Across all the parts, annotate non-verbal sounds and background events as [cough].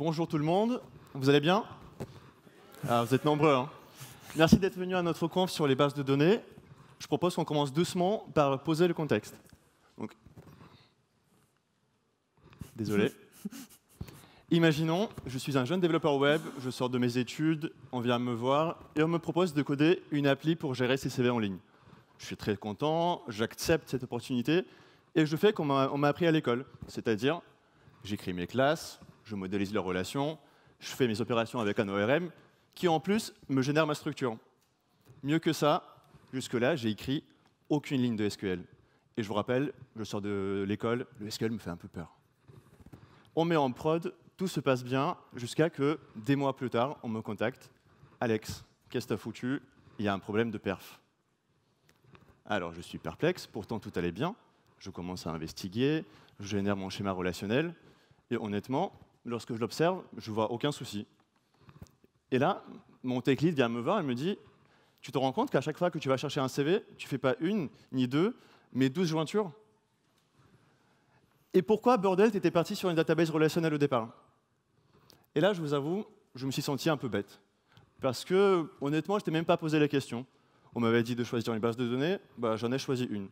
Bonjour tout le monde, vous allez bien ah, Vous êtes nombreux. Hein. Merci d'être venu à notre conf sur les bases de données. Je propose qu'on commence doucement par poser le contexte. Donc, désolé. [laughs] Imaginons, je suis un jeune développeur web, je sors de mes études, on vient me voir et on me propose de coder une appli pour gérer ses CV en ligne. Je suis très content, j'accepte cette opportunité et je fais comme on m'a appris à l'école, c'est-à-dire j'écris mes classes, je modélise leur relation, je fais mes opérations avec un ORM, qui en plus me génère ma structure. Mieux que ça, jusque-là, j'ai écrit aucune ligne de SQL. Et je vous rappelle, je sors de l'école, le SQL me fait un peu peur. On met en prod, tout se passe bien, jusqu'à que, des mois plus tard, on me contacte. Alex, qu'est-ce que t'as foutu Il y a un problème de perf. Alors, je suis perplexe, pourtant tout allait bien. Je commence à investiguer, je génère mon schéma relationnel. Et honnêtement, Lorsque je l'observe, je vois aucun souci. Et là, mon tech lead vient me voir et me dit Tu te rends compte qu'à chaque fois que tu vas chercher un CV, tu fais pas une ni deux, mais douze jointures Et pourquoi, bordel, était parti sur une database relationnelle au départ Et là, je vous avoue, je me suis senti un peu bête. Parce que, honnêtement, je t'ai même pas posé la question. On m'avait dit de choisir une base de données, bah, j'en ai choisi une.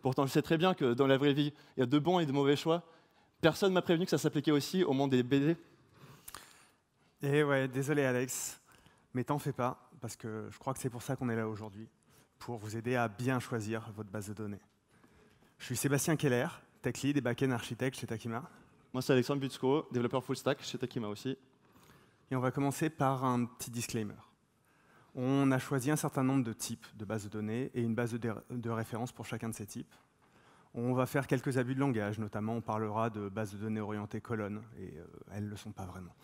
Pourtant, je sais très bien que dans la vraie vie, il y a de bons et de mauvais choix. Personne m'a prévenu que ça s'appliquait aussi au monde des BD. Eh ouais, désolé Alex, mais t'en fais pas, parce que je crois que c'est pour ça qu'on est là aujourd'hui, pour vous aider à bien choisir votre base de données. Je suis Sébastien Keller, tech lead et back-end architecte chez Takima. Moi, c'est Alexandre Butsko, développeur full stack chez Takima aussi. Et on va commencer par un petit disclaimer. On a choisi un certain nombre de types de bases de données et une base de référence pour chacun de ces types. On va faire quelques abus de langage, notamment on parlera de bases de données orientées colonnes, et euh, elles ne le sont pas vraiment.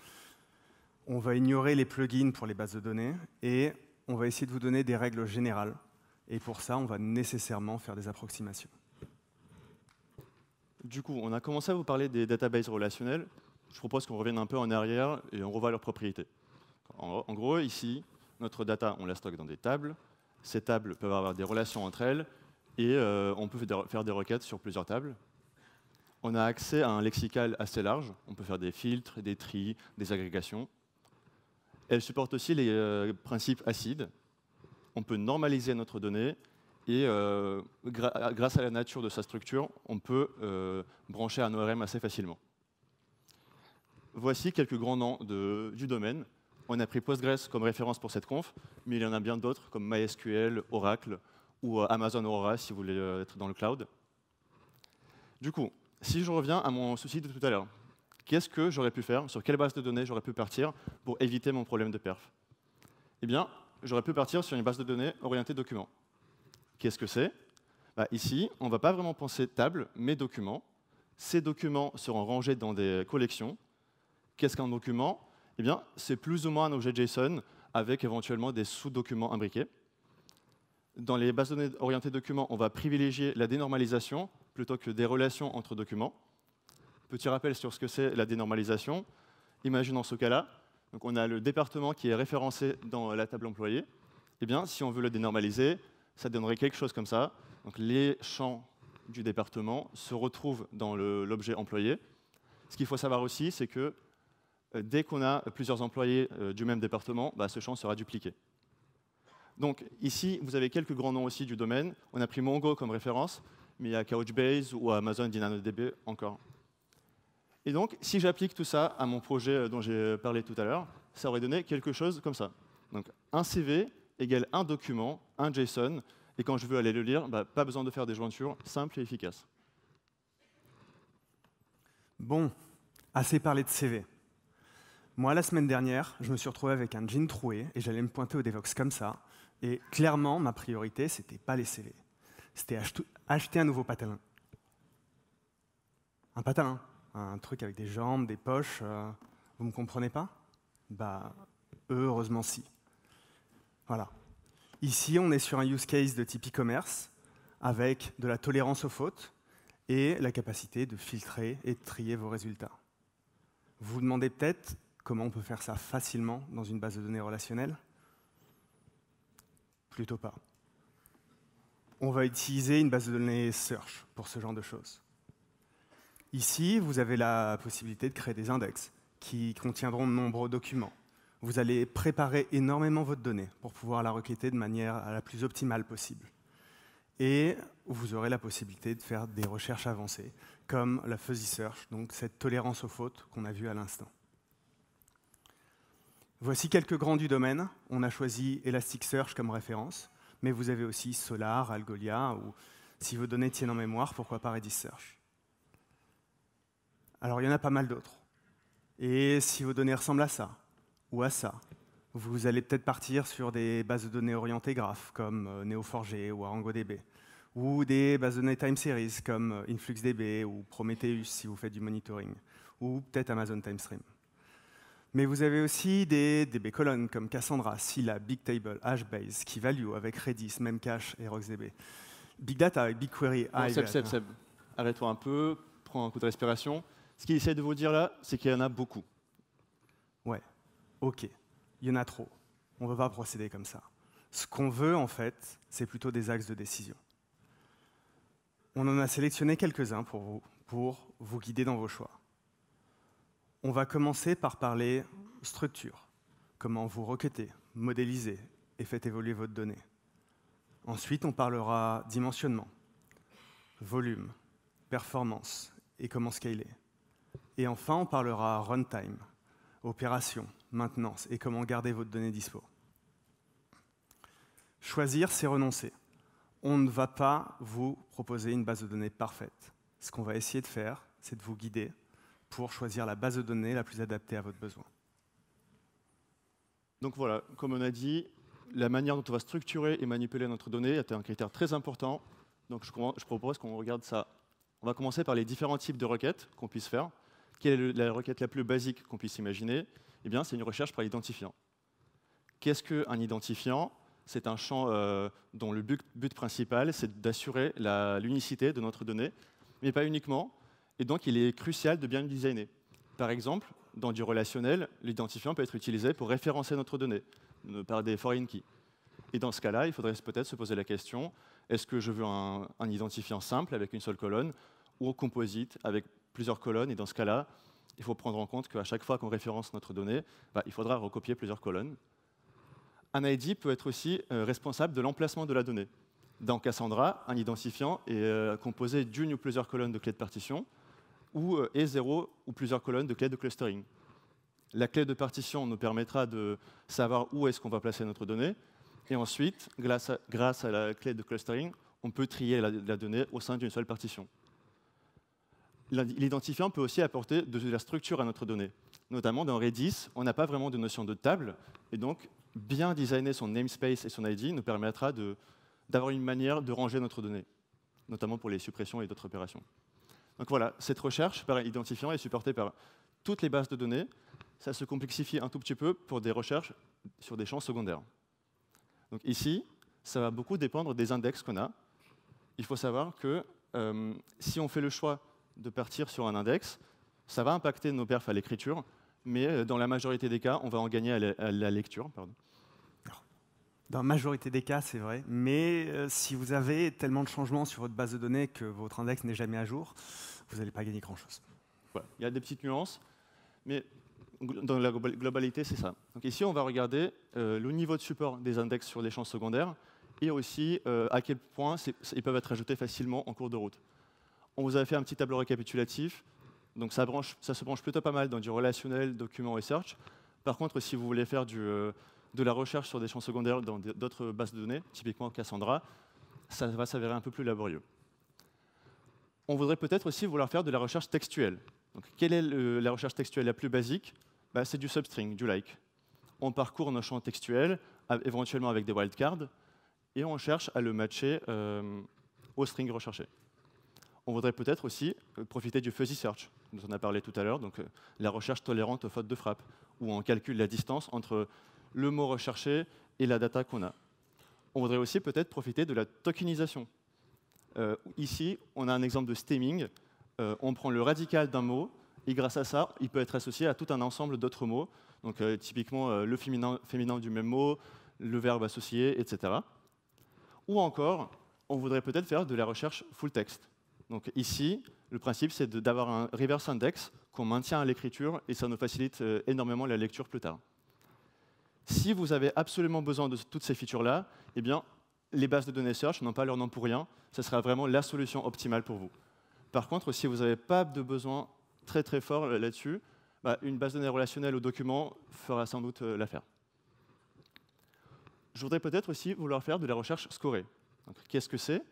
On va ignorer les plugins pour les bases de données, et on va essayer de vous donner des règles générales. Et pour ça, on va nécessairement faire des approximations. Du coup, on a commencé à vous parler des databases relationnelles, Je propose qu'on revienne un peu en arrière et on revoit leurs propriétés. en gros, ici, notre data, on la stocke dans des tables. Ces tables peuvent avoir des relations entre elles, et euh, on peut faire des requêtes sur plusieurs tables. On a accès à un lexical assez large. On peut faire des filtres, des tris, des agrégations. Elle supporte aussi les euh, principes acides. On peut normaliser notre donnée et euh, grâce à la nature de sa structure, on peut brancher un ORM assez facilement. Voici quelques grands noms du domaine. On a pris Postgres comme référence pour cette conf, mais il y en a bien d'autres comme MySQL, Oracle, ou euh, Amazon Aurora si vous voulez euh, être dans le cloud. Du coup, si je reviens à mon souci de tout à l'heure, qu'est-ce que j'aurais pu faire, sur quelle base de données j'aurais pu partir pour éviter mon problème de perf Eh bien, j'aurais pu partir sur une base de données orientée documents. Qu'est-ce que c'est bah, Ici, on ne va pas vraiment penser table, mais documents. Ces documents seront rangés dans des collections. Qu'est-ce qu'un document Eh bien, c'est plus ou moins un objet JSON avec éventuellement des sous-documents imbriqués. Dans les bases données orientées documents, on va privilégier la dénormalisation plutôt que des relations entre documents. Petit rappel sur ce que c'est la dénormalisation. Imaginons ce cas-là. Donc on a le département qui est référencé dans la table employée. Eh bien, si on veut le dénormaliser, ça donnerait quelque chose comme ça. Donc les champs du département se retrouvent dans l'objet employé. Ce qu'il faut savoir aussi, c'est que euh, dès qu'on a plusieurs employés euh, du même département, bah, ce champ sera dupliqué. Donc ici, vous avez quelques grands noms aussi du domaine. On a pris Mongo comme référence, mais il y a Couchbase ou Amazon DynamoDB encore. Et donc, si j'applique tout ça à mon projet euh, dont j'ai euh, parlé tout à l'heure, ça aurait donné quelque chose comme ça. Donc un CV égale un document, un JSON, et quand je veux aller le lire, bah, pas besoin de faire des jointures, simple et efficace. Bon, assez parlé de CV. Moi, la semaine dernière, je me suis retrouvé avec un jean troué et j'allais me pointer au Devox comme ça. Et clairement, ma priorité, c'était pas les CV. C'était acheter un nouveau patalin. Un patalin, un truc avec des jambes, des poches. vous euh, vous me comprenez pas Bah, heureusement si. Voilà. Ici, on est sur un use case de type e-commerce avec de la tolérance aux fautes et la capacité de filtrer et de trier vos résultats. Vous vous demandez peut-être comment on peut faire ça facilement dans une base de données relationnelle plutôt pas. On va utiliser une base de données search pour ce genre de choses. Ici, vous avez la possibilité de créer des index qui contiendront de nombreux documents. Vous allez préparer énormément votre donnée pour pouvoir la requêter de manière la plus optimale possible. Et vous aurez la possibilité de faire des recherches avancées, comme la fuzzy search, donc cette tolérance aux fautes qu'on a vue à l'instant. Voici quelques grands du domaine. On a choisi Elasticsearch comme référence, mais vous avez aussi Solar, Algolia, ou si vos données tiennent en mémoire, pourquoi pas Redis-Search. Alors il y en a pas mal d'autres. Et si vos données ressemblent à ça, ou à ça, vous allez peut-être partir sur des bases de données orientées graphes, comme euh, Neo4j ou ArangoDB, ou des bases de données time series, comme euh, InfluxDB ou Prometheus, si vous faites du monitoring, ou peut-être Amazon TimeStream. Mais vous avez aussi des DB colonnes comme Cassandra, Scylla, Bigtable, HBase, Keyvalue avec Redis, Memcache et RocksDB. Big Data avec BigQuery. Seb, Seb, Seb, arrête-toi un peu, prends un coup de respiration. Ce qu'il essaie de vous dire là, c'est qu'il y en a beaucoup. Ouais, ok, il y en a trop. On ne va pas procéder comme ça. Ce qu'on veut, en fait, c'est plutôt des axes de décision. On en a sélectionné quelques-uns pour vous, pour vous guider dans vos choix. On va commencer par parler structure, comment vous requêtez, modélisez et faites évoluer votre donnée. Ensuite, on parlera dimensionnement, volume, performance et comment scaler. Et enfin, on parlera runtime, opération, maintenance et comment garder votre donnée dispo. Choisir, c'est renoncer. On ne va pas vous proposer une base de données parfaite. Ce qu'on va essayer de faire, c'est de vous guider pour choisir la base de données la plus adaptée à votre besoin. Donc voilà, comme on a dit, la manière dont on va structurer et manipuler notre donnée est un critère très important. Donc je, propose qu'on regarde ça. On va commencer par les différents types de requêtes qu'on puisse faire. Quelle est la requête la plus basique qu'on puisse imaginer Eh bien, c'est une recherche par identifiant. Qu'est-ce qu'un identifiant C'est un champ euh, dont le but, but principal, c'est d'assurer l'unicité de notre donnée, mais pas uniquement. Et donc, il est crucial de bien le designer. Par exemple, dans du relationnel, l'identifiant peut être utilisé pour référencer notre donnée par des foreign keys. Et dans ce cas-là, il faudrait peut-être se poser la question, est-ce que je veux un, identifiant simple avec une seule colonne ou composite avec plusieurs colonnes Et dans ce cas-là, il faut prendre en compte qu'à chaque fois qu'on référence notre donnée, bah, il faudra recopier plusieurs colonnes. Un ID peut être aussi euh, responsable de l'emplacement de la donnée. Dans Cassandra, un identifiant est euh, composé d'une ou plusieurs colonnes de clés de partition ou euh, et 0 ou plusieurs colonnes de clés de clustering. La clé de partition nous permettra de savoir où est-ce qu'on va placer notre donnée. Et ensuite, grâce à, grâce la clé de clustering, on peut trier la, la donnée au sein d'une seule partition. L'identifiant peut aussi apporter de la structure à notre donnée. Notamment dans Redis, on n'a pas vraiment de notion de table, et donc bien designer son namespace et son ID nous permettra d'avoir une manière de ranger notre donnée, notamment pour les suppressions et d'autres opérations. Donc voilà, cette recherche par identifiant est supportée par toutes les bases de données. Ça se complexifie un tout petit peu pour des recherches sur des champs secondaires. Donc ici, ça va beaucoup dépendre des index qu'on a. Il faut savoir que euh, si on fait le choix de partir sur un index, ça va impacter nos perfs à l'écriture, mais euh, dans la majorité des cas, on va en gagner à la, lecture. Pardon. Dans la majorité des cas, c'est vrai. Mais euh, si vous avez tellement de changements sur votre base de données que votre index n'est jamais à jour, vous n'allez pas gagner grand-chose. Il y a des petites nuances, mais dans la globalité, c'est ça. Donc ici, on va regarder euh, le niveau de support des index sur les champs secondaires et aussi euh, à quel point ils peuvent être ajoutés facilement en cours de route. On vous a fait un petit tableau récapitulatif. Donc ça, ça se branche plutôt pas mal dans du relationnel, document, research. Par contre, si vous voulez faire du de la recherche sur des champs secondaires dans d'autres bases de données, typiquement Cassandra, ça va s'avérer un peu plus laborieux. On voudrait peut-être aussi vouloir faire de la recherche textuelle. Donc, quelle est la recherche textuelle la plus basique bah, C'est du substring, du like. On parcourt nos champs textuels, éventuellement avec des wildcards, et on cherche à le matcher euh, au string recherché. On voudrait peut-être aussi euh, profiter du fuzzy search, nous en a parlé tout à l'heure, donc euh, la recherche tolérante aux fautes de frappe, où on calcule la distance entre le mot recherché et la data qu'on a. On voudrait aussi peut-être profiter de la tokenisation. Euh, ici, on a un exemple de stemming. Euh, on prend le radical d'un mot, et grâce à ça, il peut être associé à tout un ensemble d'autres mots. Donc euh, typiquement le féminin, féminin du même mot, le verbe associé, etc. Ou encore, on voudrait peut-être faire de la recherche full text. Donc ici, le principe, c'est d'avoir un reverse index qu'on maintient à l'écriture et ça nous facilite énormément la lecture plus tard. Si vous avez absolument besoin de toutes ces features-là, eh bien, les bases de données search n'ont pas leur nom pour rien. Ce sera vraiment la solution optimale pour vous. Par contre, si vous n'avez pas de besoin très très fort là-dessus, bah, une base de données relationnelle ou document fera sans doute euh, l'affaire. Je voudrais peut-être aussi vouloir faire de la recherche scorée. Qu'est-ce que c'est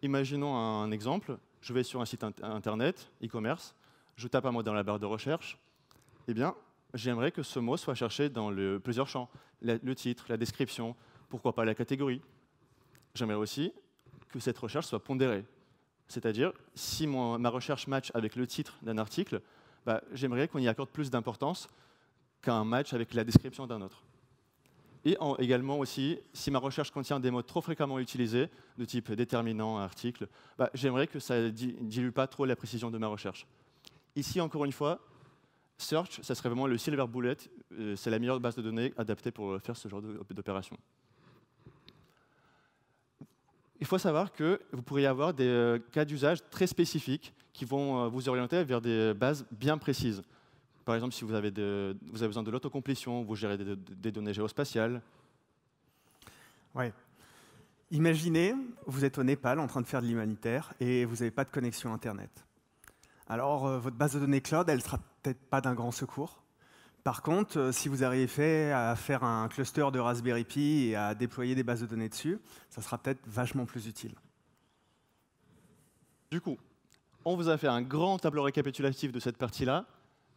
Imaginons un exemple. Je vais sur un site internet, e-commerce. Je tape un mot dans la barre de recherche. Eh bien, j'aimerais que ce mot soit cherché dans le, plusieurs champs. le titre, la description, pourquoi pas la catégorie. J'aimerais aussi que cette recherche soit pondérée. C'est-à-dire, si ma recherche match avec le titre d'un article, bah, j'aimerais qu'on y accorde plus d'importance qu'un match avec la description d'un autre. Et en, également aussi, si ma recherche contient des mots trop fréquemment utilisés, de type déterminant, article, bah, j'aimerais que ça ne dilue pas trop la précision de ma recherche. Ici, encore une fois, Search, ça serait vraiment le silver bullet, euh, c'est la meilleure base de données adaptée pour euh, faire ce genre d'opération. Il faut savoir que vous pourriez avoir des euh, cas d'usage très spécifiques qui vont vous orienter vers des bases bien précises. Par exemple, si vous avez, vous avez besoin de l'autocomplétion, vous gérez des, données géospatiales. Oui. Imaginez, vous êtes au Népal en train de faire de l'humanitaire et vous n'avez pas de connexion Internet alors euh, votre base de données cloud, elle ne sera peut-être pas d'un grand secours. Par contre, euh, si vous arrivez à faire un cluster de Raspberry Pi et à déployer des bases de données dessus, ça sera peut-être vachement plus utile. Du coup, on vous a fait un grand tableau récapitulatif de cette partie-là.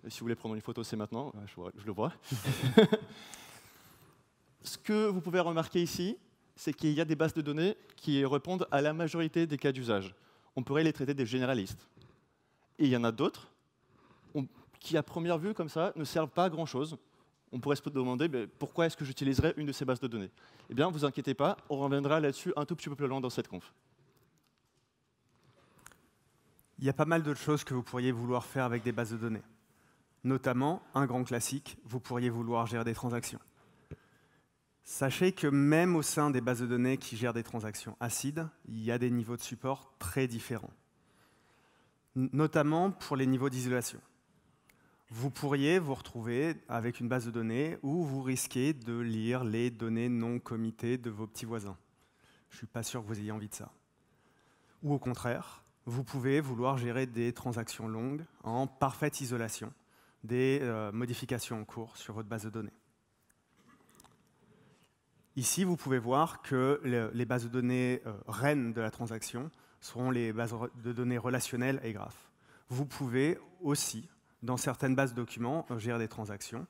Si vous voulez prendre une photo, c'est maintenant, je le vois. [laughs] Ce que vous pouvez remarquer ici, c'est qu'il y a des bases de données qui répondent à la majorité des cas d'usage. On pourrait les traiter des généralistes. Et il y en a d'autres qui, à première vue, comme ça, ne servent pas à grand-chose. On pourrait se demander pourquoi est-ce que j'utiliserais une de ces bases de données Eh bien, vous inquiétez pas, on reviendra là-dessus un tout petit peu plus loin dans cette conf. Il y a pas mal d'autres choses que vous pourriez vouloir faire avec des bases de données. Notamment, un grand classique, vous pourriez vouloir gérer des transactions. Sachez que même au sein des bases de données qui gèrent des transactions acides, il y a des niveaux de support très différents notamment pour les niveaux d'isolation. Vous pourriez vous retrouver avec une base de données où vous risquez de lire les données non comitées de vos petits voisins. Je ne suis pas sûr que vous ayez envie de ça. Ou au contraire, vous pouvez vouloir gérer des transactions longues en parfaite isolation des euh, modifications en cours sur votre base de données. Ici, vous pouvez voir que les bases de données euh, reines de la transaction seront les bases de données relationnelles et graphes. Vous pouvez aussi, dans certaines bases de documents, euh, gérer des transactions,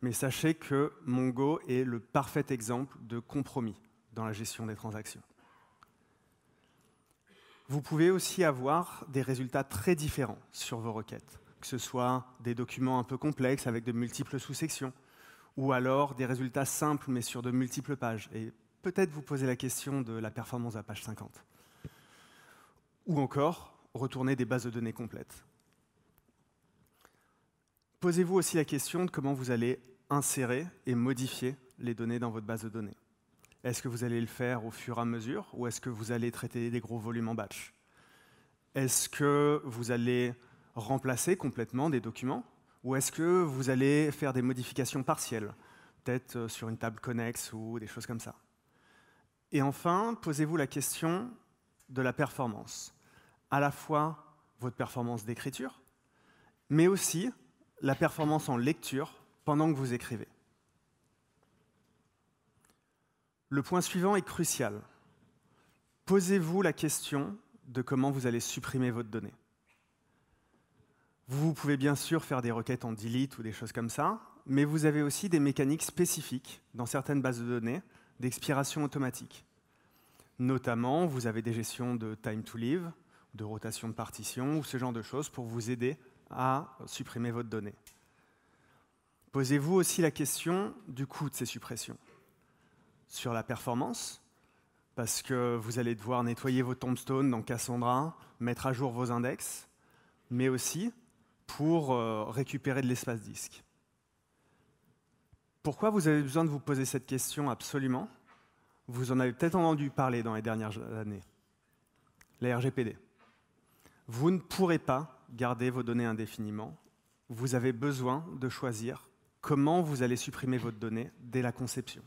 mais sachez que Mongo est le parfait exemple de compromis dans la gestion des transactions. Vous pouvez aussi avoir des résultats très différents sur vos requêtes, que ce soit des documents un peu complexes avec de multiples sous-sections, ou alors des résultats simples mais sur de multiples pages. Et peut-être vous posez la question de la performance à page 50 ou encore retourner des bases de données complètes. Posez-vous aussi la question de comment vous allez insérer et modifier les données dans votre base de données. Est-ce que vous allez le faire au fur et à mesure ou est-ce que vous allez traiter des gros volumes en batch Est-ce que vous allez remplacer complètement des documents ou est-ce que vous allez faire des modifications partielles, peut-être euh, sur une table connexe ou des choses comme ça Et enfin, posez-vous la question de la performance à la fois votre performance d'écriture, mais aussi la performance en lecture pendant que vous écrivez. Le point suivant est crucial. Posez-vous la question de comment vous allez supprimer votre donnée. Vous pouvez bien sûr faire des requêtes en delete ou des choses comme ça, mais vous avez aussi des mécaniques spécifiques dans certaines bases de données d'expiration automatique. Notamment, vous avez des gestions de time to live, de rotation de partition ou ce genre de choses pour vous aider à supprimer votre donnée. Posez-vous aussi la question du coût de ces suppressions sur la performance, parce que vous allez devoir nettoyer vos tombstones dans Cassandra, mettre à jour vos index, mais aussi pour euh, récupérer de l'espace disque. Pourquoi vous avez besoin de vous poser cette question absolument Vous en avez peut-être entendu parler dans les dernières années. La RGPD. Vous ne pourrez pas garder vos données indéfiniment. Vous avez besoin de choisir comment vous allez supprimer votre donnée dès la conception.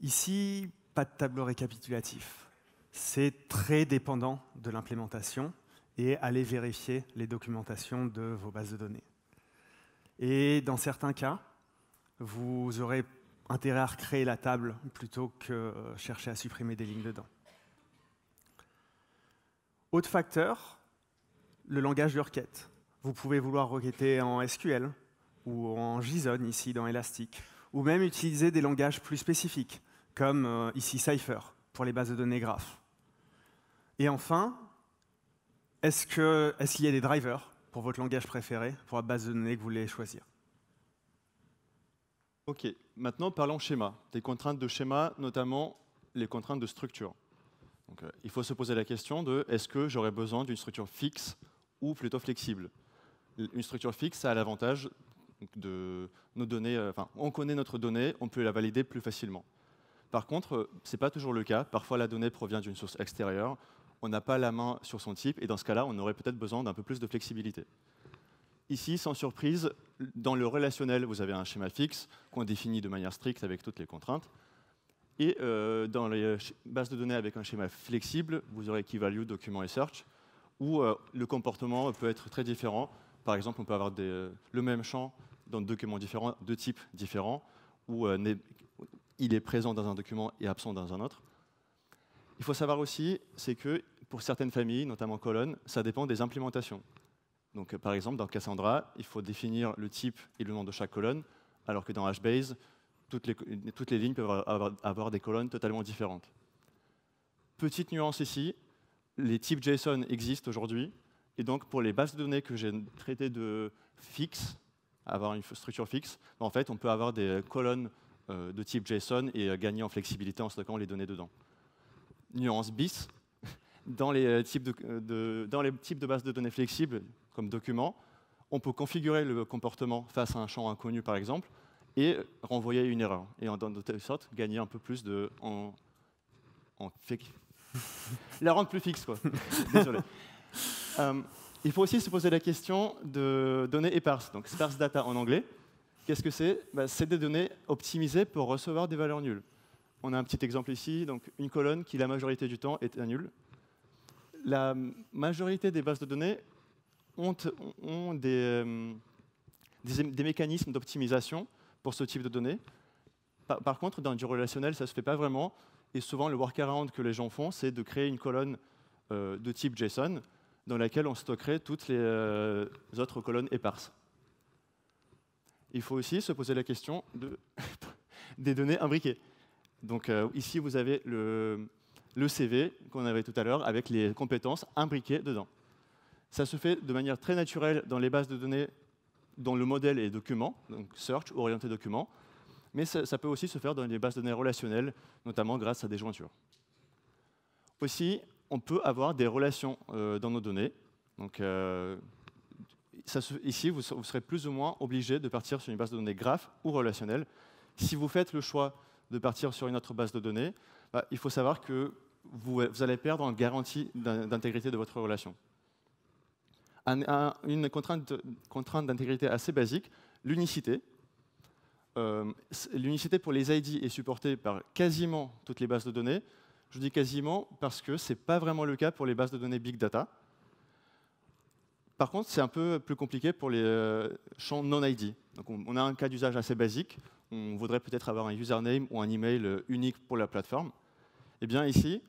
Ici, pas de tableau récapitulatif. C'est très dépendant de l'implémentation et allez vérifier les documentations de vos bases de données. Et dans certains cas, vous aurez intérêt à recréer la table plutôt que chercher à supprimer des lignes dedans. Autre facteur, le langage de requête. Vous pouvez vouloir requêter en SQL ou en JSON ici dans Elastic, ou même utiliser des langages plus spécifiques, comme euh, ici Cypher pour les bases de données graphes. Et enfin, est-ce qu'il y a des drivers pour votre langage préféré, pour la base de données que vous voulez choisir Ok, maintenant parlons schéma, des contraintes de schéma, notamment les contraintes de structure. Euh, il faut se poser la question de est-ce que j'aurais besoin d'une structure fixe ou plutôt flexible Une structure fixe, ça a l'avantage de nos données, euh, on connaît notre donnée, on peut la valider plus facilement. Par contre, euh, ce n'est pas toujours le cas. Parfois, la donnée provient d'une source extérieure, on n'a pas la main sur son type, et dans ce cas-là, on aurait peut-être besoin d'un peu plus de flexibilité. Ici, sans surprise, dans le relationnel, vous avez un schéma fixe qu'on définit de manière stricte avec toutes les contraintes. Et euh, dans les bases de données avec un schéma flexible, vous aurez key document et search, où euh, le comportement peut être très différent. Par exemple, on peut avoir euh, le même champ dans deux documents différents, de types différents, où il est présent dans un document et absent dans un autre. Il faut savoir aussi, c'est que pour certaines familles, notamment colonnes, ça dépend des implémentations. Donc, par exemple, dans Cassandra, il faut définir le type et le nom de chaque colonne, alors que dans HBase, toutes les, lignes peuvent avoir, des colonnes totalement différentes. Petite nuance ici, les types JSON existent aujourd'hui, et donc pour les bases de données que j'ai traitées de fixes, avoir une structure fixe, en fait on peut avoir des colonnes euh, de type JSON et euh, gagner en flexibilité en stockant les données dedans. Nuance bis, [laughs] dans les euh, types de, dans les types de bases de données flexibles, comme documents, on peut configurer le comportement face à un champ inconnu par exemple, et renvoyer une erreur. Et en, de telle sorte, gagner un peu plus de, en, [laughs] la rendre plus fixe, quoi. [laughs] Désolé. Euh, il faut aussi se poser la question de données éparses, donc sparse data en anglais. Qu'est-ce que c'est bah, C'est des données optimisées pour recevoir des valeurs nulles. On a un petit exemple ici, donc une colonne qui la majorité du temps est un La majorité des bases de données ont, ont des, euh, des mécanismes d'optimisation ce type de données. Par, contre, dans du relationnel, ça se fait pas vraiment. Et souvent, le workaround que les gens font, c'est de créer une colonne euh, de type JSON dans laquelle on stockerait toutes les euh, autres colonnes éparses. Il faut aussi se poser la question de [laughs] des données imbriquées. Donc euh, ici, vous avez le CV qu'on avait tout à l'heure avec les compétences imbriquées dedans. Ça se fait de manière très naturelle dans les bases de données dont le modèle est document, donc search, orienté document, mais ça, peut aussi se faire dans des bases de données relationnelles, notamment grâce à des jointures. Aussi, on peut avoir des relations euh, dans nos données. Donc, euh, ici, vous, serez plus ou moins obligé de partir sur une base de données graph ou relationnelle. Si vous faites le choix de partir sur une autre base de données, bah, il faut savoir que vous, vous allez perdre en garantie d'intégrité de votre relation une contrainte d'intégrité assez basique, l'unicité. Euh, l'unicité pour les ID est supportée par quasiment toutes les bases de données. Je dis quasiment parce que ce n'est pas vraiment le cas pour les bases de données big data. Par contre, c'est un peu plus compliqué pour les euh, champs non-ID. Donc on, on a un cas d'usage assez basique. On voudrait peut-être avoir un username ou un email euh, unique pour la plateforme. Eh bien ici,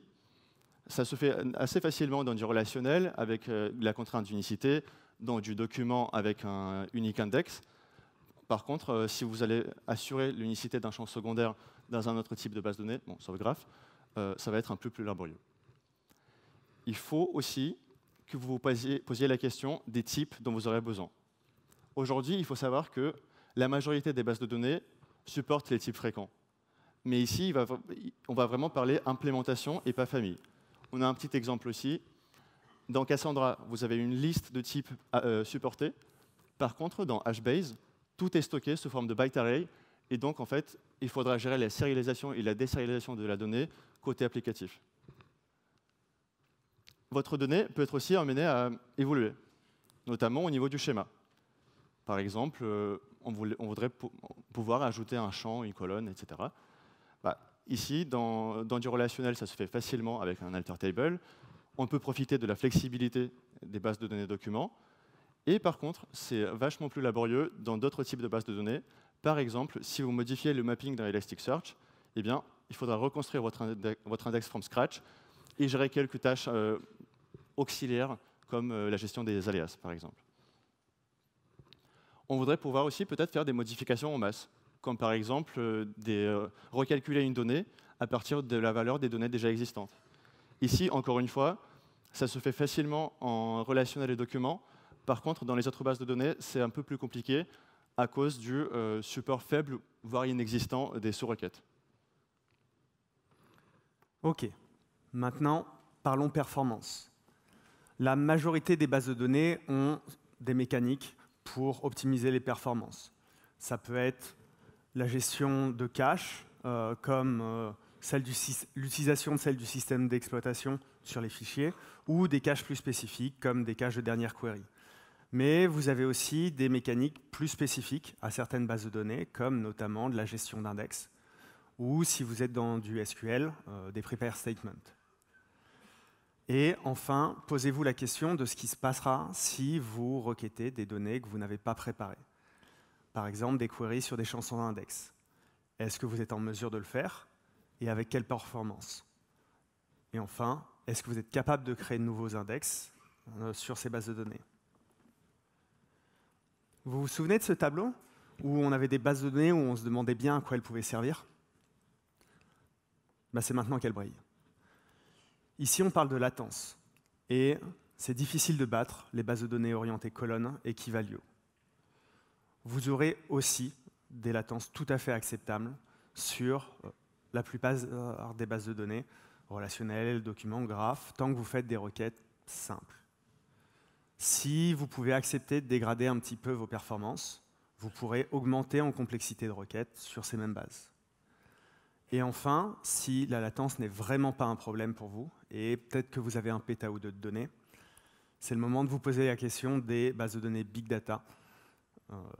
ça se fait assez facilement dans du relationnel avec euh, la contrainte d'unicité, dans du document avec un unique index. Par contre, euh, si vous allez assurer l'unicité d'un champ secondaire dans un autre type de base de données, bon, sauf graphe, euh, ça va être un peu plus laborieux. Il faut aussi que vous vous posiez, posiez la question des types dont vous aurez besoin. Aujourd'hui, il faut savoir que la majorité des bases de données supportent les types fréquents. Mais ici, on va vraiment parler implémentation et pas famille. On a un petit exemple aussi. Dans Cassandra, vous avez une liste de types à euh, euh, supportés. Par contre, dans HBase, tout est stocké sous forme de byte array. Et donc, en fait, il faudra gérer la sérialisation et la désérialisation de la donnée côté applicatif. Votre donnée peut être aussi amenée à évoluer, notamment au niveau du schéma. Par exemple, euh, on voudrait pouvoir ajouter un champ, une colonne, etc. Ici, dans, du relationnel, ça se fait facilement avec un alter table. On peut profiter de la flexibilité des bases de données documents. Et par contre, c'est vachement plus laborieux dans d'autres types de bases de données. Par exemple, si vous modifiez le mapping dans Elasticsearch, eh bien, il faudra reconstruire votre, index, from scratch et gérer quelques tâches euh, auxiliaires comme euh, la gestion des alias, par exemple. On voudrait pouvoir aussi peut-être faire des modifications en masse comme par exemple euh, des, euh, recalculer une donnée à partir de la valeur des données déjà existantes. Ici, encore une fois, ça se fait facilement en relationnel et documents. Par contre, dans les autres bases de données, c'est un peu plus compliqué à cause du euh, support faible, voire inexistant, des sous-requêtes. OK. Maintenant, parlons performance. La majorité des bases de données ont des mécaniques pour optimiser les performances. Ça peut être la gestion de cache, euh, comme euh, l'utilisation de celle du système d'exploitation sur les fichiers, ou des caches plus spécifiques, comme des caches de dernière query. Mais vous avez aussi des mécaniques plus spécifiques à certaines bases de données, comme notamment de la gestion d'index, ou si vous êtes dans du SQL, euh, des prepare statements. Et enfin, posez-vous la question de ce qui se passera si vous requêtez des données que vous n'avez pas préparées par exemple, des queries sur des chansons d'index. Est-ce que vous êtes en mesure de le faire et avec quelle performance Et enfin, est-ce que vous êtes capable de créer de nouveaux index euh, sur ces bases de données Vous vous souvenez de ce tableau où on avait des bases de données où on se demandait bien à quoi elles pouvaient servir bah, C'est maintenant qu'elles brillent. Ici, on parle de latence. Et c'est difficile de battre les bases de données orientées colonnes et vous aurez aussi des latences tout à fait acceptables sur euh, la plupart euh, des bases de données relationnelles, documents, graphes, tant que vous faites des requêtes simples. Si vous pouvez accepter de dégrader un petit peu vos performances, vous pourrez augmenter en complexité de requêtes sur ces mêmes bases. Et enfin, si la latence n'est vraiment pas un problème pour vous, et peut-être que vous avez un péta ou deux de données, c'est le moment de vous poser la question des bases de données big data, Hein, euh,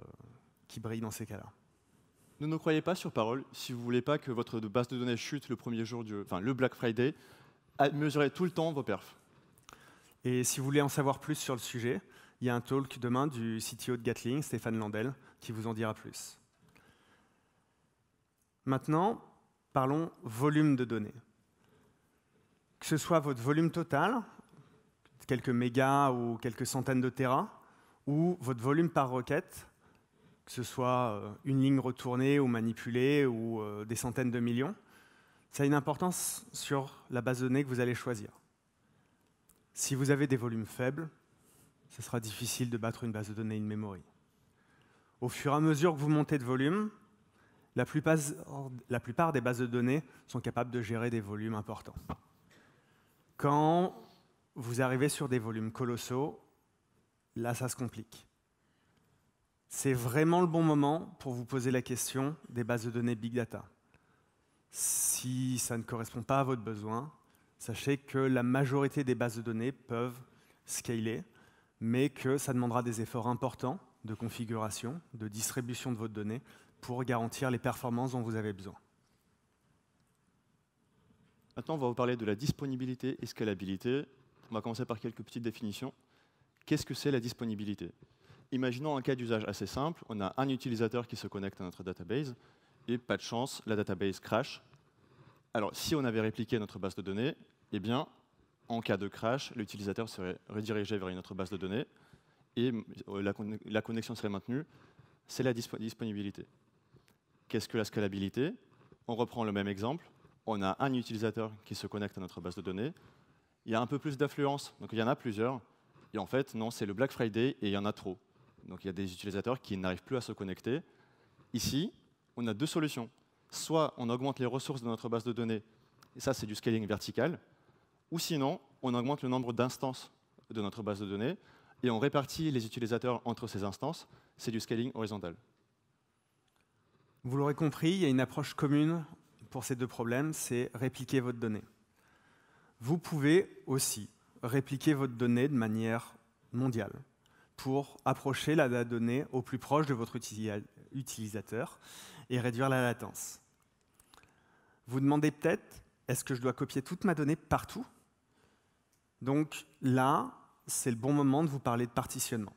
qui brille dans ces cas-là. Ne nous croyez pas sur parole. Si vous voulez pas que votre base de données chute le premier jour du, enfin le Black Friday, mesurez tout le temps vos perfs. Et si vous voulez en savoir plus sur le sujet, il y a un talk demain du CTO de Gatling, Stéphane Landel, qui vous en dira plus. Maintenant, parlons volume de données. Que ce soit votre volume total, quelques mégas ou quelques centaines de terras, ou votre volume par requête, que ce soit euh, une ligne retournée ou manipulée ou euh, des centaines de millions, ça a une importance sur la base de données que vous allez choisir. Si vous avez des volumes faibles, ce sera difficile de battre une base de données in memory. Au fur et à mesure que vous montez de volume, la plupart, la plupart des bases de données sont capables de gérer des volumes importants. Quand vous arrivez sur des volumes colossaux, là ça se complique. C'est vraiment le bon moment pour vous poser la question des bases de données Big Data. Si ça ne correspond pas à votre besoin, sachez que la majorité des bases de données peuvent scaler, mais que ça demandera des efforts importants de configuration, de distribution de votre donnée pour garantir les performances dont vous avez besoin. Maintenant, on va vous parler de la disponibilité et scalabilité. On va commencer par quelques petites définitions. Qu'est-ce que c'est la disponibilité Imaginons un cas d'usage assez simple. On a un utilisateur qui se connecte à notre database, et pas de chance, la database crash. Alors, si on avait répliqué notre base de données, eh bien, en cas de crash, l'utilisateur serait redirigé vers une autre base de données, et euh, la, connexion serait maintenue. C'est la disponibilité. Qu'est-ce que la scalabilité On reprend le même exemple. On a un utilisateur qui se connecte à notre base de données. Il y a un peu plus d'affluence, donc il y en a plusieurs. Et en fait, non, c'est le Black Friday et il y en a trop. Donc il y a des utilisateurs qui n'arrivent plus à se connecter. Ici, on a deux solutions. Soit on augmente les ressources de notre base de données, et ça c'est du scaling vertical, ou sinon on augmente le nombre d'instances de notre base de données et on répartit les utilisateurs entre ces instances, c'est du scaling horizontal. Vous l'aurez compris, il y a une approche commune pour ces deux problèmes, c'est répliquer votre donnée. Vous pouvez aussi répliquer votre donnée de manière mondiale pour approcher la donnée au plus proche de votre utilisateur et réduire la latence. Vous demandez peut-être, est-ce que je dois copier toute ma donnée partout Donc là, c'est le bon moment de vous parler de partitionnement.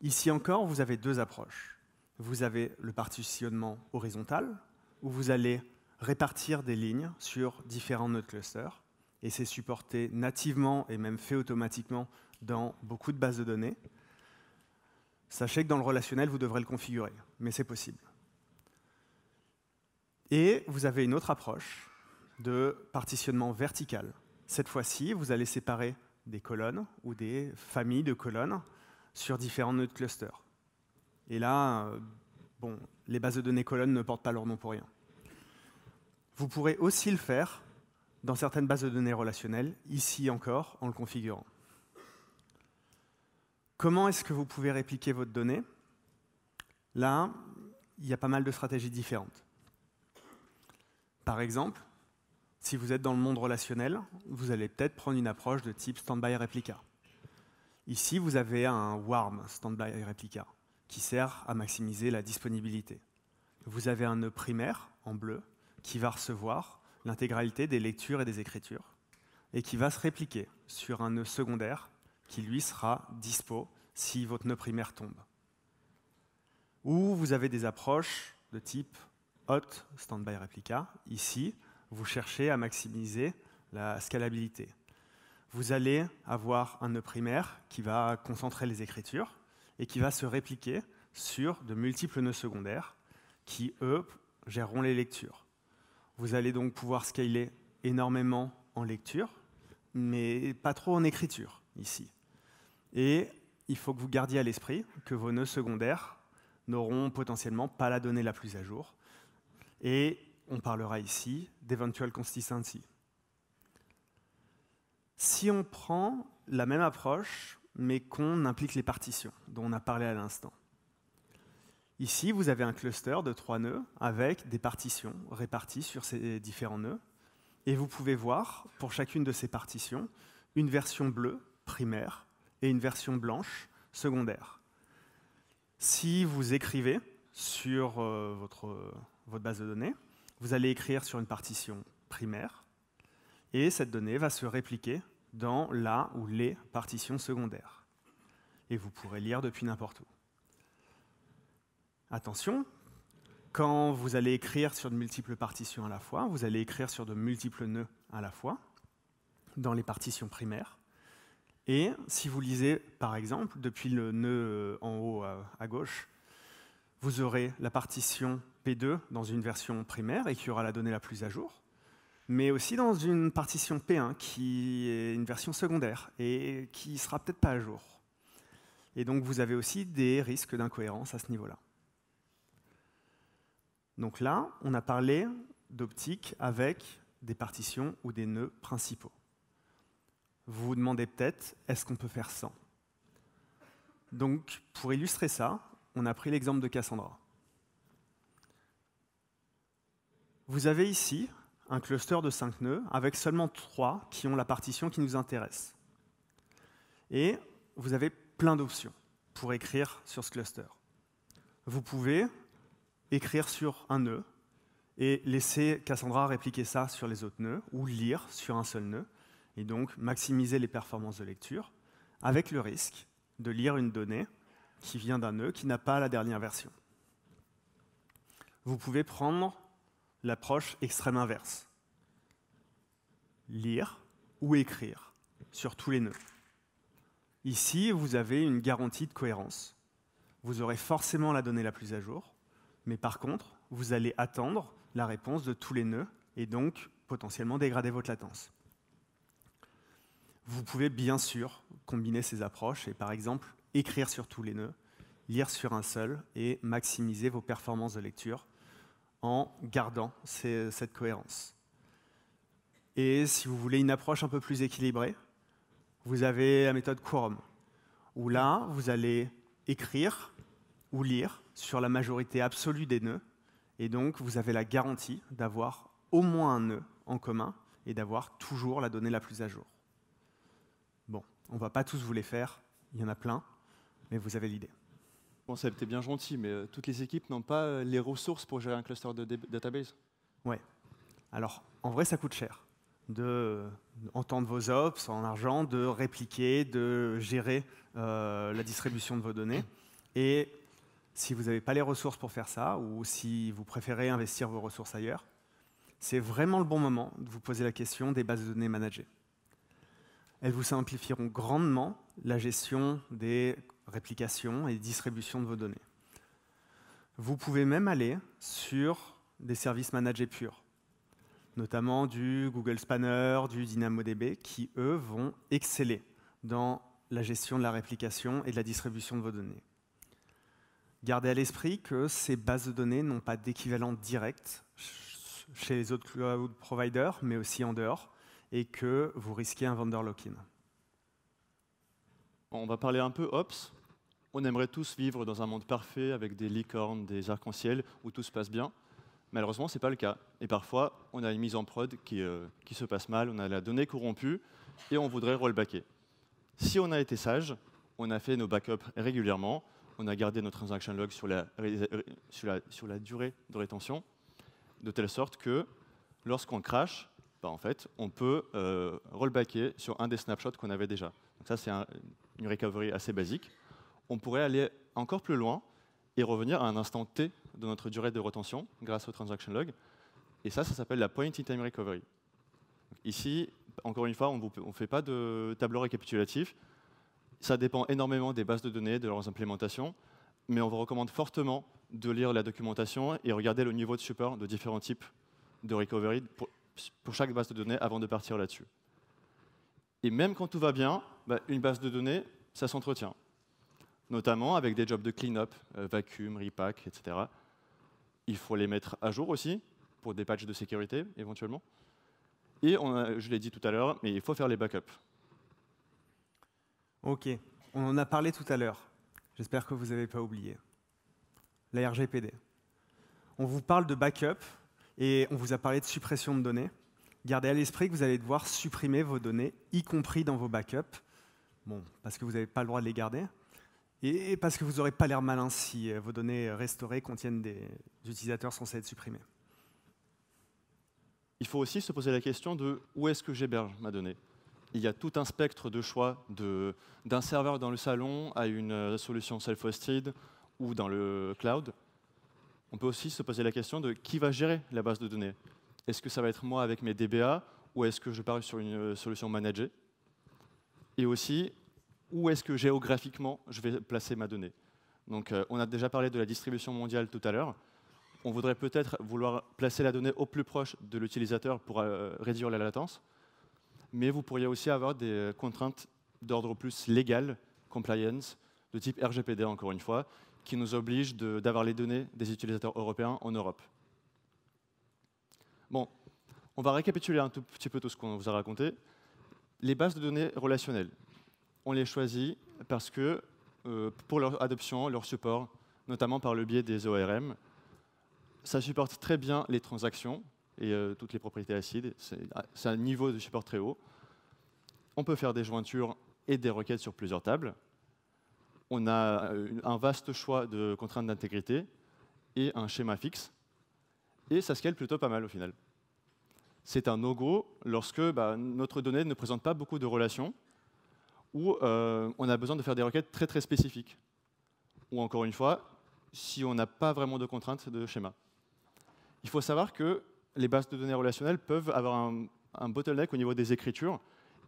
Ici encore, vous avez deux approches. Vous avez le partitionnement horizontal, où vous allez répartir des lignes sur différents nodes clusters, et c'est supporté nativement et même fait automatiquement dans beaucoup de bases de données. Sachez que dans le relationnel, vous devrez le configurer, mais c'est possible. Et vous avez une autre approche de partitionnement vertical. Cette fois-ci, vous allez séparer des colonnes ou des familles de colonnes sur différents nœuds de cluster. Et là, bon, les bases de données colonnes ne portent pas leur nom pour rien. Vous pourrez aussi le faire dans certaines bases de données relationnelles, ici encore, en le configurant. Comment est-ce que vous pouvez répliquer votre donnée Là, il y a pas mal de stratégies différentes. Par exemple, si vous êtes dans le monde relationnel, vous allez peut-être prendre une approche de type standby replica. Ici, vous avez un warm standby replica qui sert à maximiser la disponibilité. Vous avez un nœud primaire en bleu qui va recevoir l'intégralité des lectures et des écritures, et qui va se répliquer sur un nœud secondaire qui, lui, sera dispo si votre nœud primaire tombe. Ou vous avez des approches de type hot standby replica. Ici, vous cherchez à maximiser la scalabilité. Vous allez avoir un nœud primaire qui va concentrer les écritures et qui va se répliquer sur de multiples nœuds secondaires qui, eux, géreront les lectures. Vous allez donc pouvoir scaler énormément en lecture, mais pas trop en écriture ici. Et il faut que vous gardiez à l'esprit que vos nœuds secondaires n'auront potentiellement pas la donnée la plus à jour. Et on parlera ici d'eventual consistency. Si on prend la même approche, mais qu'on implique les partitions dont on a parlé à l'instant, Ici, vous avez un cluster de trois nœuds avec des partitions réparties sur ces différents nœuds. Et vous pouvez voir, pour chacune de ces partitions, une version bleue, primaire, et une version blanche, secondaire. Si vous écrivez sur euh, votre base de données, vous allez écrire sur une partition primaire, et cette donnée va se répliquer dans la ou les partitions secondaires. Et vous pourrez lire depuis n'importe où. Attention, quand vous allez écrire sur de multiples partitions à la fois, vous allez écrire sur de multiples nœuds à la fois, dans les partitions primaires. Et si vous lisez, par exemple, depuis le nœud euh, en haut euh, à gauche, vous aurez la partition P2 dans une version primaire et qui aura la donnée la plus à jour, mais aussi dans une partition P1 qui est une version secondaire et qui ne sera peut-être pas à jour. Et donc vous avez aussi des risques d'incohérence à ce niveau-là. Donc là, on a parlé d'optique avec des partitions ou des nœuds principaux. Vous vous demandez peut-être, est-ce qu'on peut faire sans Donc, pour illustrer ça, on a pris l'exemple de Cassandra. Vous avez ici un cluster de 5 nœuds avec seulement 3 qui ont la partition qui nous intéresse. Et vous avez plein d'options pour écrire sur ce cluster. Vous pouvez écrire sur un nœud et laisser Cassandra répliquer ça sur les autres nœuds ou lire sur un seul nœud et donc maximiser les performances de lecture avec le risque de lire une donnée qui vient d'un nœud qui n'a pas la dernière version. Vous pouvez prendre l'approche extrême inverse. Lire ou écrire sur tous les nœuds. Ici, vous avez une garantie de cohérence. Vous aurez forcément la donnée la plus à jour mais par contre, vous allez attendre la réponse de tous les nœuds et donc potentiellement dégrader votre latence. Vous pouvez bien sûr combiner ces approches et par exemple écrire sur tous les nœuds, lire sur un seul et maximiser vos performances de lecture en gardant cette cohérence. Et si vous voulez une approche un peu plus équilibrée, vous avez la méthode quorum, où là, vous allez écrire ou lire sur la majorité absolue des nœuds. Et donc, vous avez la garantie d'avoir au moins un nœud en commun et d'avoir toujours la donnée la plus à jour. Bon, on ne va pas tous vous les faire, il y en a plein, mais vous avez l'idée. Bon, ça a bien gentil, mais euh, toutes les équipes n'ont pas euh, les ressources pour gérer un cluster de database Ouais. Alors, en vrai, ça coûte cher de entendre vos ops en argent, de répliquer, de gérer euh, la distribution de vos données. Et si vous n'avez pas les ressources pour faire ça, ou si vous préférez investir vos ressources ailleurs, c'est vraiment le bon moment de vous poser la question des bases de données managées. Elles vous simplifieront grandement la gestion des réplications et distributions de vos données. Vous pouvez même aller sur des services managés purs, notamment du Google Spanner, du DynamoDB, qui, eux, vont exceller dans la gestion de la réplication et de la distribution de vos données. Gardez à l'esprit que ces bases de données n'ont pas d'équivalent direct chez les autres cloud providers, mais aussi en dehors, et que vous risquez un vendor lock-in. On va parler un peu ops. On aimerait tous vivre dans un monde parfait avec des licornes, des arcs-en-ciel, où tout se passe bien. Malheureusement, ce n'est pas le cas. Et parfois, on a une mise en prod qui, euh, qui, se passe mal, on a la donnée corrompue, et on voudrait rollbacker. Si on a été sage, on a fait nos backups régulièrement, on a gardé notre transaction log sur la, sur la, durée de rétention, de telle sorte que lorsqu'on crache, bah en fait, on peut euh, rollbacker sur un des snapshots qu'on avait déjà. Donc ça, c'est une recovery assez basique. On pourrait aller encore plus loin et revenir à un instant T de notre durée de rétention grâce au transaction log. Et ça, ça s'appelle la point in time recovery. ici, encore une fois, on ne fait pas de tableau récapitulatif. Ça dépend énormément des bases de données, de leurs implémentations, mais on vous recommande fortement de lire la documentation et regarder le niveau de support de différents types de recovery pour, chaque base de données avant de partir là-dessus. Et même quand tout va bien, bah, une base de données, ça s'entretient, notamment avec des jobs de clean-up, euh, vacuum, repack, etc. Il faut les mettre à jour aussi, pour des patchs de sécurité éventuellement. Et je l'ai dit tout à l'heure, mais il faut faire les backups. Ok, on en a parlé tout à l'heure. J'espère que vous n'avez pas oublié. La RGPD. On vous parle de backup et on vous a parlé de suppression de données. Gardez à l'esprit que vous allez devoir supprimer vos données, y compris dans vos backups. Bon, parce que vous n'avez pas le droit de les garder. Et parce que vous n'aurez pas l'air malin si euh, vos données restaurées contiennent des utilisateurs censés être supprimés. Il faut aussi se poser la question de où est-ce que j'héberge ma donnée il y a tout un spectre de choix d'un serveur dans le salon à une euh, solution self-hosted ou dans le cloud. On peut aussi se poser la question de qui va gérer la base de données. Est-ce que ça va être moi avec mes DBA ou est-ce que je pars sur une euh, solution managée Et aussi, où est-ce que géographiquement je vais placer ma donnée Donc, euh, on a déjà parlé de la distribution mondiale tout à l'heure. On voudrait peut-être vouloir placer la donnée au plus proche de l'utilisateur pour réduire la latence mais vous pourriez aussi avoir des euh, contraintes d'ordre plus légal, compliance, de type RGPD encore une fois, qui nous obligent d'avoir les données des utilisateurs européens en Europe. Bon, on va récapituler un tout petit peu tout ce qu'on vous a raconté. Les bases de données relationnelles, on les choisit parce que euh, pour leur adoption, leur support, notamment par le biais des ORM, ça supporte très bien les transactions, et euh, toutes les propriétés acides. Ah, c'est un niveau de support très haut. On peut faire des jointures et des requêtes sur plusieurs tables. On a euh, un vaste choix de contraintes d'intégrité et un schéma fixe. Et ça scale plutôt pas mal au final. C'est un no-go lorsque bah, notre donnée ne présente pas beaucoup de relations ou euh, on a besoin de faire des requêtes très très spécifiques. Ou encore une fois, si on n'a pas vraiment de contraintes de schéma. Il faut savoir que les bases de données relationnelles peuvent avoir un, bottleneck au niveau des écritures.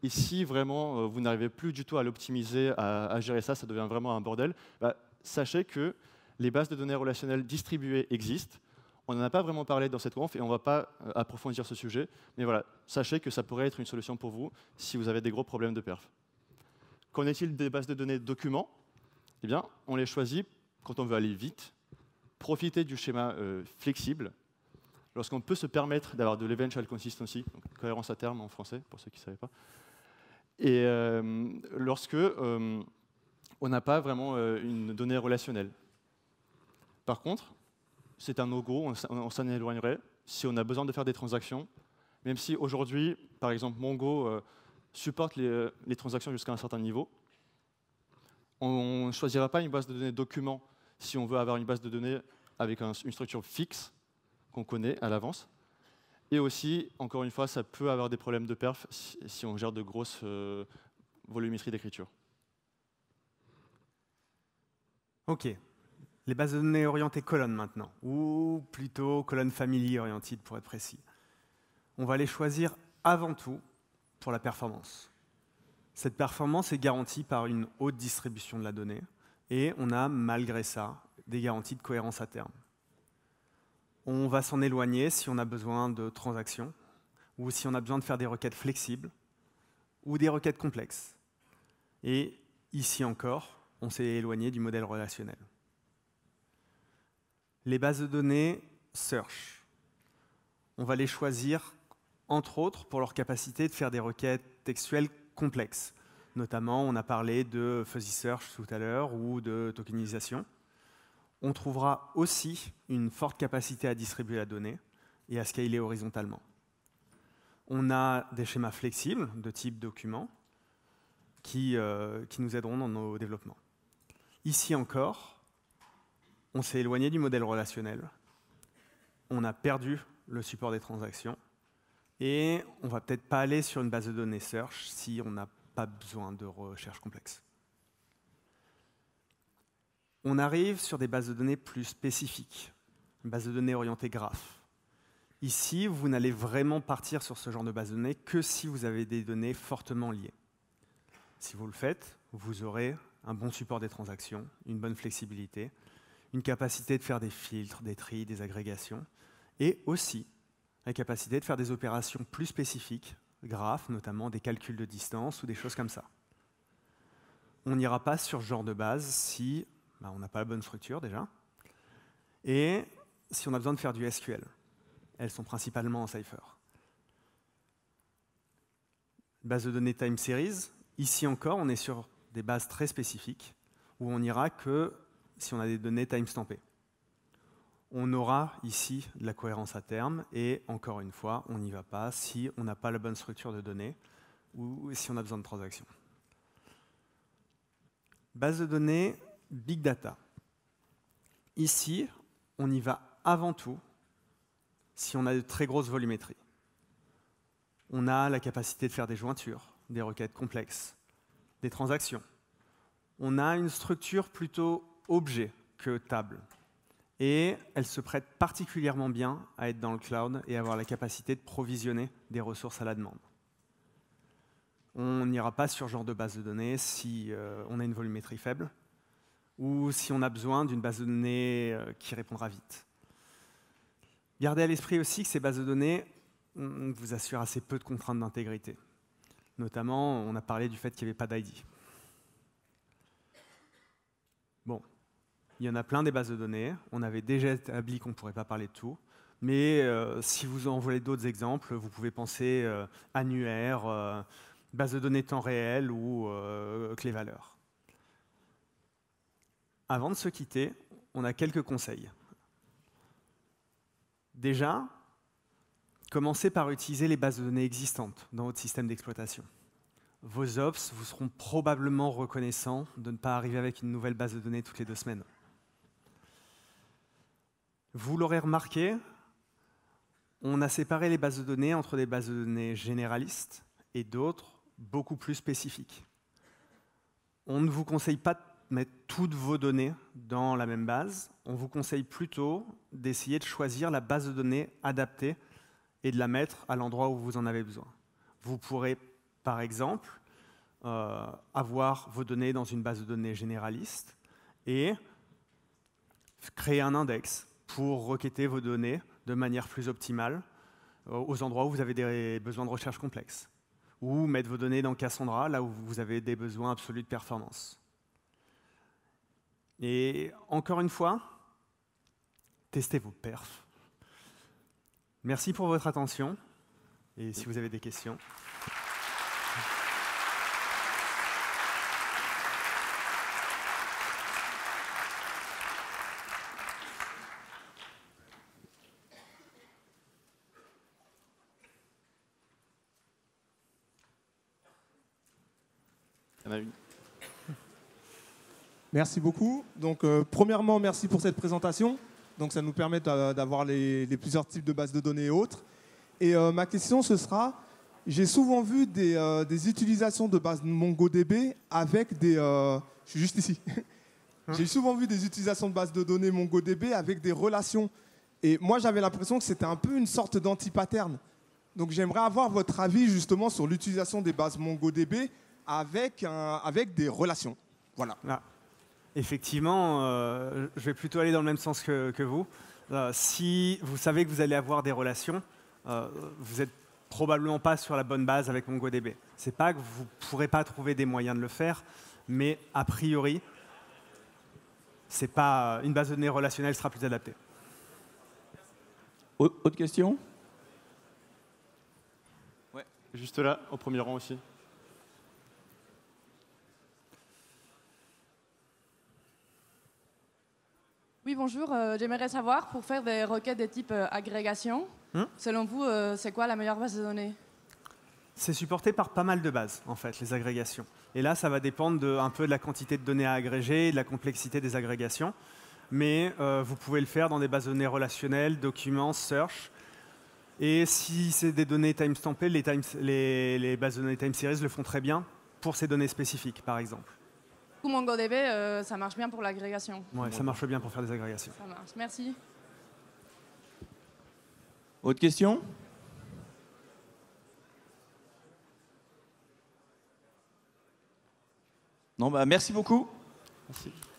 Et si vraiment euh, vous n'arrivez plus du tout à l'optimiser, à, gérer ça, ça devient vraiment un bordel, bah, sachez que les bases de données relationnelles distribuées existent. On n'en a pas vraiment parlé dans cette conf et on ne va pas euh, approfondir ce sujet. Mais voilà, sachez que ça pourrait être une solution pour vous si vous avez des gros problèmes de perf. Qu'en est-il des bases de données documents Eh bien, on les choisit quand on veut aller vite, profiter du schéma euh, flexible, lorsqu'on peut se permettre d'avoir de l'eventual consistency, donc cohérence à terme en français, pour ceux qui ne savaient pas, et euh, lorsque euh, on n'a pas vraiment euh, une donnée relationnelle. Par contre, c'est un no-go, on s'en éloignerait si on a besoin de faire des transactions, même si aujourd'hui, par exemple, Mongo supporte les, transactions jusqu'à un certain niveau, on ne choisira pas une base de données document si on veut avoir une base de données avec une structure fixe, qu'on connaît à l'avance. Et aussi, encore une fois, ça peut avoir des problèmes de perf si, on gère de grosses euh, volumétries d'écriture. OK. Les bases de données orientées colonnes maintenant, ou plutôt colonnes family orientées pour être précis. On va les choisir avant tout pour la performance. Cette performance est garantie par une haute distribution de la donnée, et on a malgré ça des garanties de cohérence à terme on va s'en éloigner si on a besoin de transactions, ou si on a besoin de faire des requêtes flexibles, ou des requêtes complexes. Et ici encore, on s'est éloigné du modèle relationnel. Les bases de données search. On va les choisir, entre autres, pour leur capacité de faire des requêtes textuelles complexes. Notamment, on a parlé de fuzzy search tout à l'heure ou de tokenisation on trouvera aussi une forte capacité à distribuer la donnée et à scaler horizontalement. On a des schémas flexibles de type document qui, euh, qui nous aideront dans nos développements. Ici encore, on s'est éloigné du modèle relationnel. On a perdu le support des transactions. Et on ne va peut-être pas aller sur une base de données search si on n'a pas besoin de recherche complexe on arrive sur des bases de données plus spécifiques, une base de données orientée graphe. Ici, vous n'allez vraiment partir sur ce genre de base de données que si vous avez des données fortement liées. Si vous le faites, vous aurez un bon support des transactions, une bonne flexibilité, une capacité de faire des filtres, des tris, des agrégations, et aussi la capacité de faire des opérations plus spécifiques, graphes, notamment des calculs de distance ou des choses comme ça. On n'ira pas sur ce genre de base si bah, on n'a pas la bonne structure déjà. Et si on a besoin de faire du SQL, elles sont principalement en Cypher. Base de données time series, ici encore, on est sur des bases très spécifiques où on n'ira que si on a des données timestampées. On aura ici de la cohérence à terme et encore une fois, on n'y va pas si on n'a pas la bonne structure de données ou si on a besoin de transactions. Base de données big data. Ici, on y va avant tout si on a de très grosses volumétries. On a la capacité de faire des jointures, des requêtes complexes, des transactions. On a une structure plutôt objet que table. Et elle se prête particulièrement bien à être dans le cloud et avoir la capacité de provisionner des ressources à la demande. On n'ira pas sur ce genre de base de données si euh, on a une volumétrie faible ou si on a besoin d'une base de données euh, qui répondra vite. Gardez à l'esprit aussi que ces bases de données vous assurent assez peu de contraintes d'intégrité. Notamment, on a parlé du fait qu'il n'y avait pas d'ID. Bon, il y en a plein des bases de données. On avait déjà établi qu'on ne pourrait pas parler de tout. Mais euh, si vous en voulez d'autres exemples, vous pouvez penser euh, annuaire, base de données temps réel ou clé valeur. Avant de se quitter, on a quelques conseils. Déjà, commencez par utiliser les bases de données existantes dans votre système d'exploitation. Vos ops vous seront probablement reconnaissants de ne pas arriver avec une nouvelle base de données toutes les deux semaines. Vous l'aurez remarqué, on a séparé les bases de données entre des bases de données généralistes et d'autres beaucoup plus spécifiques. On ne vous conseille pas de mettre toutes vos données dans la même base, on vous conseille plutôt d'essayer de choisir la base de données adaptée et de la mettre à l'endroit où vous en avez besoin. Vous pourrez, par exemple, euh, avoir vos données dans une base de données généraliste et créer un index pour requêter vos données de manière plus optimale euh, aux endroits où vous avez des besoins de recherche complexes. Ou mettre vos données dans Cassandra, là où vous avez des besoins absolus de performance. Et encore une fois, testez vos perfs. Merci pour votre attention et si vous avez des questions. Merci beaucoup. Donc, euh, premièrement, merci pour cette présentation. Donc, ça nous permet d'avoir les, plusieurs types de bases de données et autres. Et euh, ma question, ce sera j'ai souvent vu des, euh, utilisations de bases MongoDB avec des. je suis juste ici. [laughs] Hein? j'ai souvent vu des utilisations de bases de données MongoDB avec des relations. Et moi, j'avais l'impression que c'était un peu une sorte d'anti-pattern. Donc, j'aimerais avoir votre avis justement sur l'utilisation des bases MongoDB avec, un, avec des relations. Voilà effectivement, euh, je vais plutôt aller dans le même sens que, vous. Euh, si vous savez que vous allez avoir des relations, euh, vous n'êtes probablement pas sur la bonne base avec MongoDB. C'est pas que vous ne pourrez pas trouver des moyens de le faire, mais a priori, c'est pas une base de données relationnelle sera plus adaptée. Autre question juste là, au premier rang aussi. Oui, bonjour. Euh, j'aimerais savoir, pour faire des requêtes de type euh, agrégation, hmm? selon vous, euh, c'est quoi la meilleure base de données C'est supporté par pas mal de bases, en fait, les agrégations. Et là, ça va dépendre de, un peu de la quantité de données à agréger, et de la complexité des agrégations. Mais vous pouvez le faire dans des bases de données relationnelles, documents, search. Et si c'est des données timestampées, les bases de données time series le font très bien pour ces données spécifiques, par exemple. MongoDB, euh, ça marche bien pour l'agrégation. Oui, ça marche bien pour faire des agrégations. Ça marche. Merci. Autre question Non, bah, merci beaucoup. Merci.